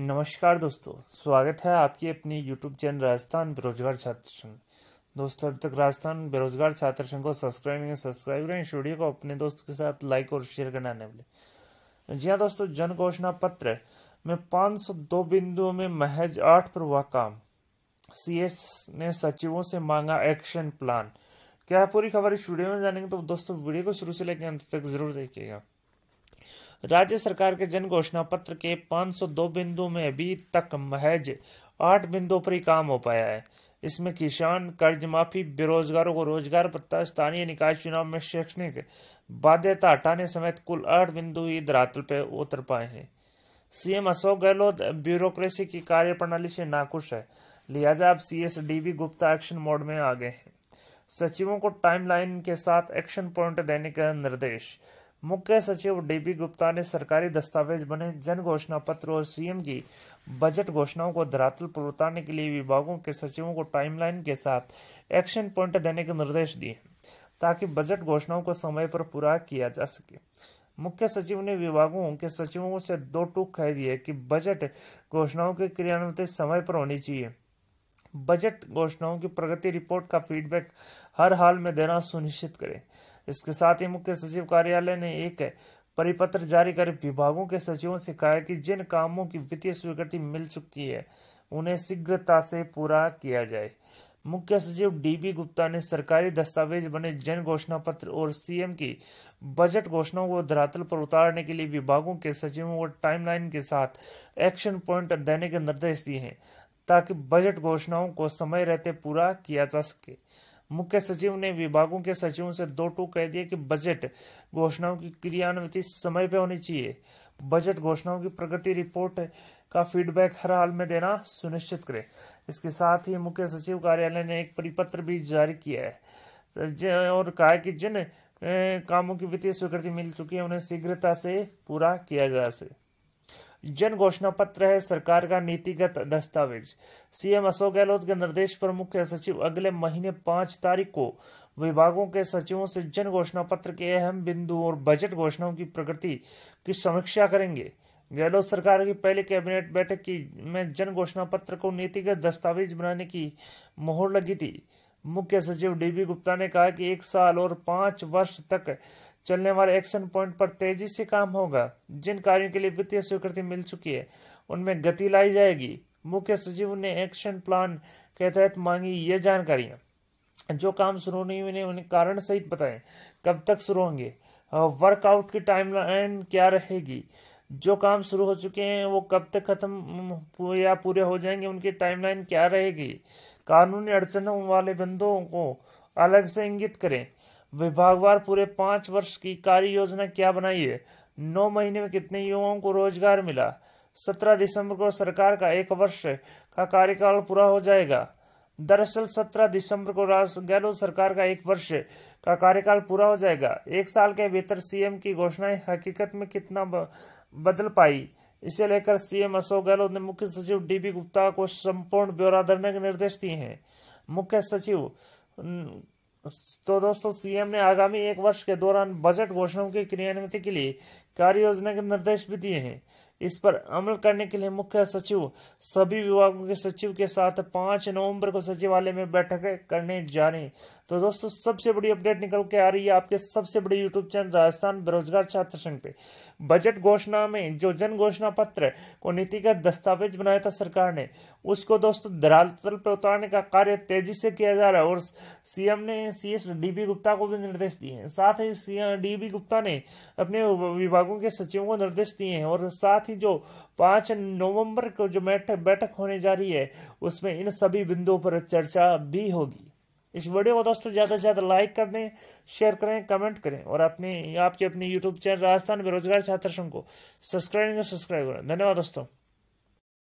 नमस्कार दोस्तों स्वागत है आपकी अपनी यूट्यूब चैनल राजस्थान बेरोजगार छात्र संघ दोस्तों तक राजस्थान बेरोजगार छात्र संघ को सब्सक्राइब नहीं सब्सक्राइब करें इस वीडियो को अपने दोस्त के साथ लाइक और शेयर करना नहीं भूलें जी हाँ दोस्तों जन घोषणा पत्र में 502 बिंदुओं में महज आठ पर हुआ काम सी ने सचिवों से मांगा एक्शन प्लान क्या पूरी खबर इस वीडियो में जानेंगे तो दोस्तों वीडियो को शुरू से लेकर अंत तक जरूर देखिएगा राज्य सरकार के जन घोषणा पत्र के 502 बिंदु में अभी तक महज आठ बिंदुओं पर ही काम हो पाया है इसमें किसान कर्ज माफी बेरोजगारों को रोजगार पत्ता स्थानीय निकाय चुनाव में शैक्षणिक बाध्यता हटाने समेत कुल आठ बिंदु ही धरातल पर उतर पाए हैं सीएम अशोक गहलोत ब्यूरोक्रेसी की कार्यप्रणाली से नाखुश है लिहाजा अब C S D B Gupta action mode में आ गए हैं सचिवों को टाइमलाइन के साथ एक्शन पॉइंट देने का निर्देश मुख्य सचिव डीबी गुप्ता ने सरकारी दस्तावेज बने जन घोषणा पत्र और सीएम की बजट घोषणाओं को धरातल पर उतारने के लिए विभागों के सचिवों को टाइमलाइन के साथ एक्शन पॉइंट देने के निर्देश दिए ताकि बजट घोषणाओं को समय पर पूरा किया जा सके मुख्य सचिव ने विभागों के सचिवों से दो टूक कह दिए कि बजट घोषणाओं के क्रियान्वित समय पर होनी चाहिए बजट घोषणाओं की प्रगति रिपोर्ट का फीडबैक हर हाल में देना सुनिश्चित करें इसके साथ ही मुख्य सचिव कार्यालय ने एक परिपत्र जारी कर विभागों के सचिवों से कहा कि जिन कामों की वित्तीय स्वीकृति मिल चुकी है उन्हें शीघ्रता से पूरा किया जाए मुख्य सचिव डीबी गुप्ता ने सरकारी दस्तावेज बने जन घोषणा पत्र और सीएम की बजट घोषणाओं को धरातल पर उतारने के लिए विभागों के सचिवों को टाइमलाइन के साथ एक्शन पॉइंट देने के निर्देश दिए हैं ताकि बजट घोषणाओं को समय रहते पूरा किया जा सके मुख्य सचिव ने विभागों के सचिवों से दो टूक कह दिया कि बजट घोषणाओं की क्रियान्विति समय पर होनी चाहिए बजट घोषणाओं की प्रगति रिपोर्ट का फीडबैक हर हाल में देना सुनिश्चित करें इसके साथ ही मुख्य सचिव कार्यालय ने एक परिपत्र भी जारी किया है और कहा कि जिन कामों की वित्तीय स्वीकृति मिल चुकी है उन्हें शीघ्रता से पूरा किया जा सके जन घोषणा पत्र है सरकार का नीतिगत दस्तावेज सीएम अशोक गहलोत के निर्देश पर मुख्य सचिव अगले महीने पांच तारीख को विभागों के सचिवों से जन घोषणा पत्र के अहम बिंदु और बजट घोषणाओं की प्रगति की समीक्षा करेंगे गहलोत सरकार की पहली कैबिनेट बैठक की में जन घोषणा पत्र को नीतिगत दस्तावेज बनाने की मोहर लगी थी मुख्य सचिव डीबी गुप्ता ने कहा कि एक साल और पांच वर्ष तक चलने वाले एक्शन पॉइंट पर तेजी से काम होगा जिन कार्यों के लिए वित्तीय स्वीकृति मिल चुकी है उनमें गति लाई जाएगी मुख्य सचिव ने एक्शन प्लान के तहत मांगी ये जानकारियां जो काम शुरू नहीं हुए उन्हें कारण सहित बताएं कब तक शुरू होंगे वर्कआउट हाँ, की टाइमलाइन क्या रहेगी जो काम शुरू हो चुके हैं वो कब तक खत्म या पूरे हो जाएंगे उनकी टाइमलाइन क्या रहेगी कानूनी अड़चनों वाले बंदों को अलग से इंगित करें विभागवार पूरे पांच वर्ष की कार्य योजना क्या बनाई है नौ महीने में कितने युवाओं को रोजगार मिला सत्रह दिसंबर को सरकार का एक वर्ष का कार्यकाल पूरा हो जाएगा दरअसल सत्रह दिसंबर को गहलोत सरकार का एक वर्ष का कार्यकाल पूरा हो जाएगा एक साल के भीतर सीएम की घोषणाएं हकीकत में कितना बदल पाई इसे लेकर सीएम अशोक गहलोत ने मुख्य सचिव डीबी गुप्ता को संपूर्ण ब्यौरा देने के निर्देश दिए हैं मुख्य सचिव तो दोस्तों सीएम ने आगामी एक वर्ष के दौरान बजट घोषणाओं के क्रियान्वित के लिए कार्य योजना के निर्देश भी दिए हैं इस पर अमल करने के लिए मुख्य सचिव सभी विभागों के सचिव के साथ पांच नवंबर को सचिवालय में बैठक करने जा रहे तो दोस्तों सबसे बड़ी अपडेट निकल के आ रही है आपके सबसे बड़े यूट्यूब चैनल राजस्थान बेरोजगार छात्र संघ पे बजट घोषणा में जो जन घोषणा पत्र को नीतिगत दस्तावेज बनाया था सरकार ने उसको दोस्तों धरातल पर उतारने का कार्य तेजी से किया जा रहा है और सीएम ने सीएस डीबी गुप्ता को भी निर्देश दिए हैं साथ ही सीएम डी गुप्ता ने अपने विभागों के सचिवों को निर्देश दिए हैं और साथ साथ ही जो पाँच नवंबर को जो बैठक होने जा रही है उसमें इन सभी बिंदुओं पर चर्चा भी होगी इस वीडियो को दोस्तों ज़्यादा से ज़्यादा लाइक कर दें शेयर करें कमेंट करें और अपने आपके अपने यूट्यूब चैनल राजस्थान बेरोजगार छात्र संघ को सब्सक्राइब सब्सक्राइब करें धन्यवाद दोस्तों